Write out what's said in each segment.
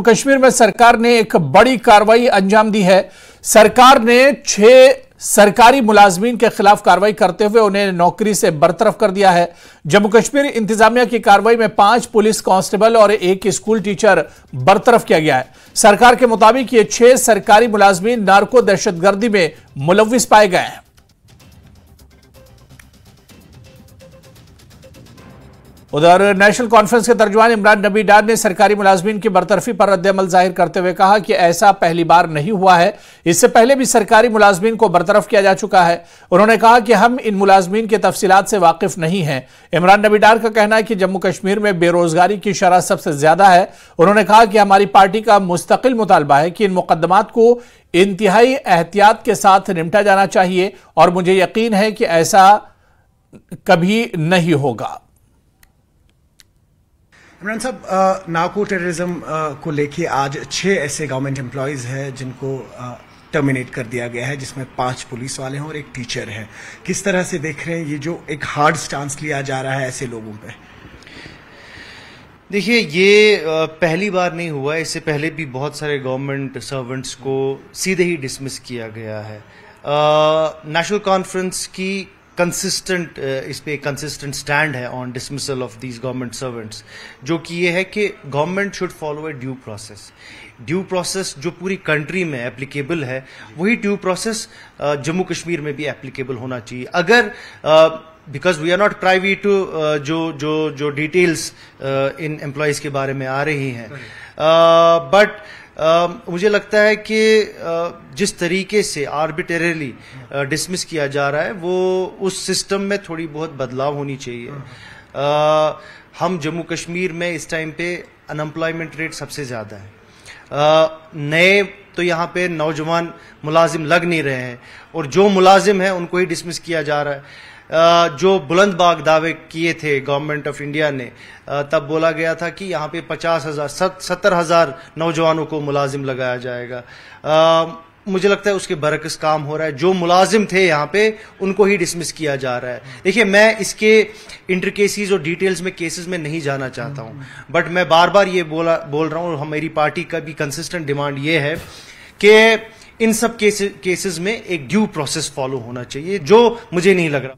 कश्मीर में सरकार ने एक बड़ी कार्रवाई अंजाम दी है सरकार ने छह सरकारी मुलाजमीन के खिलाफ कार्रवाई करते हुए उन्हें नौकरी से बरतरफ कर दिया है जम्मू कश्मीर इंतजामिया की कार्रवाई में पांच पुलिस कांस्टेबल और एक स्कूल टीचर बरतरफ किया गया है सरकार के मुताबिक ये छह सरकारी मुलाजमीन नार्को दहशतगर्दी में मुलविस पाए गए हैं उधर नेशनल कॉन्फ्रेंस के तर्जुमान इमरान नबी डार ने सरकारी मुलाजमीन की बरतरफी पर रद्दमल जाहिर करते हुए कहा कि ऐसा पहली बार नहीं हुआ है इससे पहले भी सरकारी मुलाजमीन को बरतरफ किया जा चुका है उन्होंने कहा कि हम इन मुलाजमीन के तफसीत से वाकिफ नहीं हैं इमरान नबी डार का कहना है कि जम्मू कश्मीर में बेरोजगारी की शरह सबसे ज्यादा है उन्होंने कहा कि हमारी पार्टी का मुस्तकिल मुतालबा है कि इन मुकदमात को इंतहाई एहतियात के साथ निपटा जाना चाहिए और मुझे यकीन है कि ऐसा कभी नहीं होगा इमरान साहब नाको टेररिज्म को लेके आज छह ऐसे गवर्नमेंट एम्प्लॉयज़ हैं जिनको टर्मिनेट कर दिया गया है जिसमें पांच पुलिस वाले हैं और एक टीचर है किस तरह से देख रहे हैं ये जो एक हार्ड स्टांस लिया जा रहा है ऐसे लोगों पर देखिए ये पहली बार नहीं हुआ इससे पहले भी बहुत सारे गवर्नमेंट सर्वेंट्स को सीधे ही डिसमिस किया गया है नेशनल कॉन्फ्रेंस की कंसिस्टेंट uh, इस पे कंसिस्टेंट स्टैंड है on dismissal of these government servants जो कि ये है कि government should follow a due process due process जो पूरी कंट्री में एप्लीकेबल है वही due process uh, Jammu Kashmir में भी एप्लीकेबल होना चाहिए अगर because we are not privy to जो जो जो डिटेल्स इन एम्प्लॉयज के बारे में आ रही हैं बट uh, मुझे लगता है कि जिस तरीके से आर्बिटरेली डिसमिस किया जा रहा है वो उस सिस्टम में थोड़ी बहुत बदलाव होनी चाहिए हाँ। हम जम्मू कश्मीर में इस टाइम पे अनएम्प्लॉयमेंट रेट सबसे ज़्यादा है नए तो यहाँ पे नौजवान मुलाजिम लग नहीं रहे हैं और जो मुलाजिम हैं उनको ही डिसमिस किया जा रहा है जो बुलंदबाग दावे किए थे गवर्नमेंट ऑफ इंडिया ने तब बोला गया था कि यहाँ पे पचास हज़ार सत्तर हज़ार नौजवानों को मुलाजिम लगाया जाएगा मुझे लगता है उसके बरकस काम हो रहा है जो मुलाजिम थे यहाँ पे उनको ही डिसमिस किया जा रहा है देखिए मैं इसके इंटरकेसीज और डिटेल्स में केसेस में नहीं जाना चाहता हूँ बट मैं बार बार ये बोला बोल रहा हूँ मेरी पार्टी का भी कंसिस्टेंट डिमांड ये है कि इन सब केसेस में एक ड्यू प्रोसेस फॉलो होना चाहिए जो मुझे नहीं लग रहा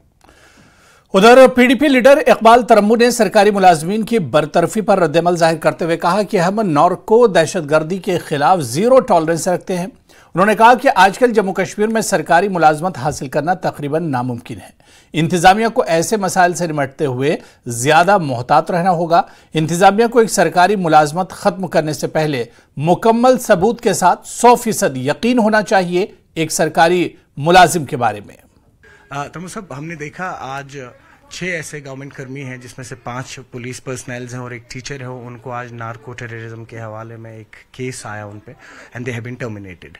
उधर पीडीपी लीडर इकबाल तरम्बू ने सरकारी मुलाजमीन की बरतरफी पर रद्दमल जाहिर करते हुए कहा कि हम नॉर्को दहशतगर्दी के खिलाफ जीरो टॉलरेंस रखते हैं उन्होंने कहा कि आजकल जम्मू कश्मीर में सरकारी मुलाजमत हासिल करना तकरीबन नामुमकिन है इंतजामिया को ऐसे मसाइल से निमटते हुए ज्यादा मोहतात रहना होगा इंतजामिया को एक सरकारी मुलाजमत खत्म करने से पहले मुकम्मल सबूत के साथ सौ फीसद यकीन होना चाहिए एक सरकारी मुलाजिम के बारे में तमु साहब हमने देखा आज छः ऐसे गवर्नमेंट कर्मी हैं जिसमें से पांच पुलिस पर्सनल्स हैं और एक टीचर है उनको आज नार्को टेररिज्म के हवाले में एक केस आया उन and they have been terminated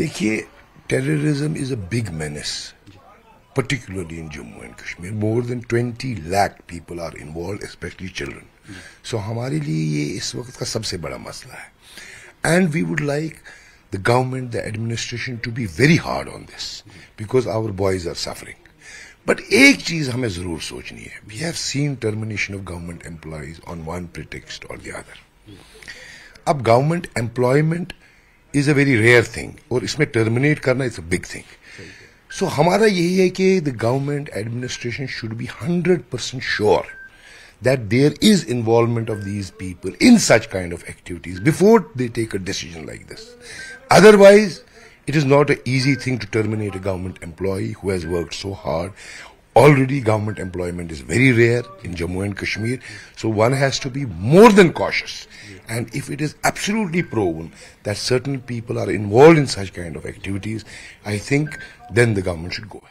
देखिए terrorism is a big menace particularly in Jammu and Kashmir more than twenty lakh people are involve specially children so हमारे लिए ये इस वक्त का सबसे बड़ा मसला है and we would like the government the administration to be very hard on this because our boys are suffering but एक चीज हमें जरूर सोचनी है we have seen termination of government employees on one pretext और दी अदर अब government employment is a very rare thing और इसमें टर्मिनेट करना is a big thing so हमारा यही है कि the government administration should be hundred percent sure that there is involvement of these people in such kind of activities before they take a decision like this otherwise It is not an easy thing to terminate a government employee who has worked so hard. Already government employment is very rare in Jammu and Kashmir. So one has to be more than cautious. And if it is absolutely proven that certain people are involved in such kind of activities, I think then the government should go ahead.